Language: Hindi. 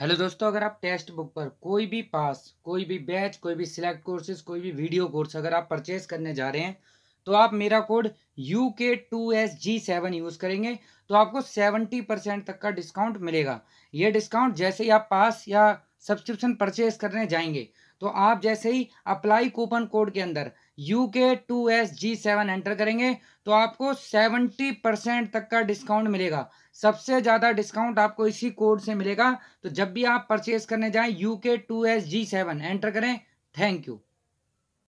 हेलो दोस्तों अगर आप टेक्स्ट बुक पर कोई भी पास कोई भी बैच कोई भी सिलेक्ट कोर्सेज कोई भी वीडियो कोर्स अगर आप परचेस करने जा रहे हैं तो आप मेरा code U K two S G seven use करेंगे तो आपको सेवेंटी परसेंट तक का डिस्काउंट मिलेगा ये डिस्काउंट जैसे ही आप पास या सब्सक्रिप्शन परचेज करने जाएंगे तो आप जैसे ही अप्लाई कूपन कोड के अंदर U K two S G seven enter करेंगे तो आपको सेवेंटी परसेंट तक का डिस्काउंट मिलेगा सबसे ज़्यादा डिस्काउंट आपको इसी कोड से मिलेगा तो जब भी आप परचेज करने जाएं U K two S G seven enter करें थैंक यू